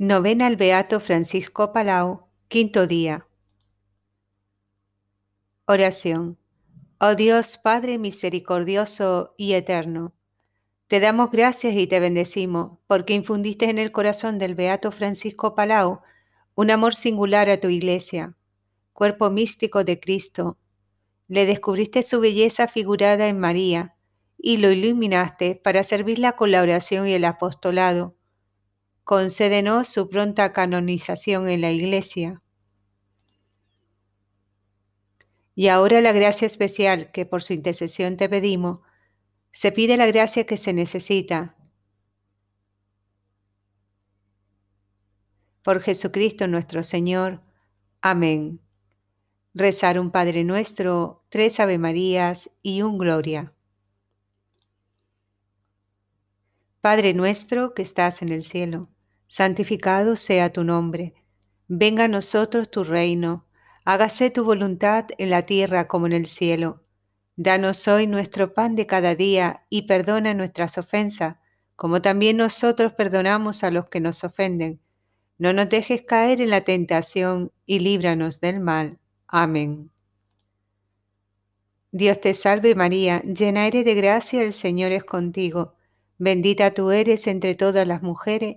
Novena al Beato Francisco Palau, quinto día. Oración. Oh Dios, Padre misericordioso y eterno, te damos gracias y te bendecimos porque infundiste en el corazón del Beato Francisco Palau un amor singular a tu iglesia, cuerpo místico de Cristo. Le descubriste su belleza figurada en María y lo iluminaste para servirla con la oración y el apostolado concédenos su pronta canonización en la Iglesia. Y ahora la gracia especial que por su intercesión te pedimos, se pide la gracia que se necesita. Por Jesucristo nuestro Señor. Amén. Rezar un Padre nuestro, tres Ave Marías y un Gloria. Padre nuestro que estás en el cielo santificado sea tu nombre, venga a nosotros tu reino, hágase tu voluntad en la tierra como en el cielo. Danos hoy nuestro pan de cada día y perdona nuestras ofensas, como también nosotros perdonamos a los que nos ofenden. No nos dejes caer en la tentación y líbranos del mal. Amén. Dios te salve María, llena eres de gracia, el Señor es contigo. Bendita tú eres entre todas las mujeres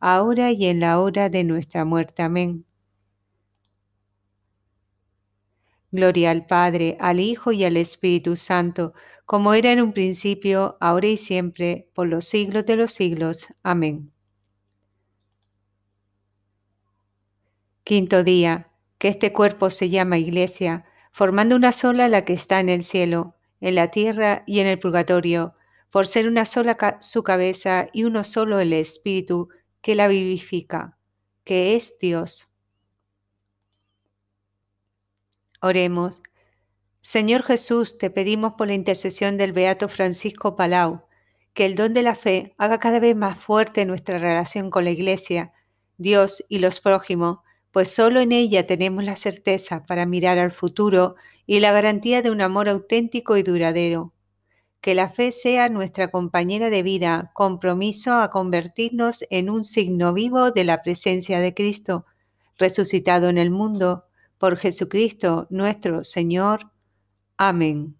ahora y en la hora de nuestra muerte. Amén. Gloria al Padre, al Hijo y al Espíritu Santo, como era en un principio, ahora y siempre, por los siglos de los siglos. Amén. Quinto día, que este cuerpo se llama Iglesia, formando una sola la que está en el cielo, en la tierra y en el purgatorio, por ser una sola su cabeza y uno solo el Espíritu, que la vivifica, que es Dios. Oremos. Señor Jesús, te pedimos por la intercesión del Beato Francisco Palau, que el don de la fe haga cada vez más fuerte nuestra relación con la Iglesia, Dios y los prójimos, pues solo en ella tenemos la certeza para mirar al futuro y la garantía de un amor auténtico y duradero que la fe sea nuestra compañera de vida, compromiso a convertirnos en un signo vivo de la presencia de Cristo, resucitado en el mundo, por Jesucristo nuestro Señor. Amén.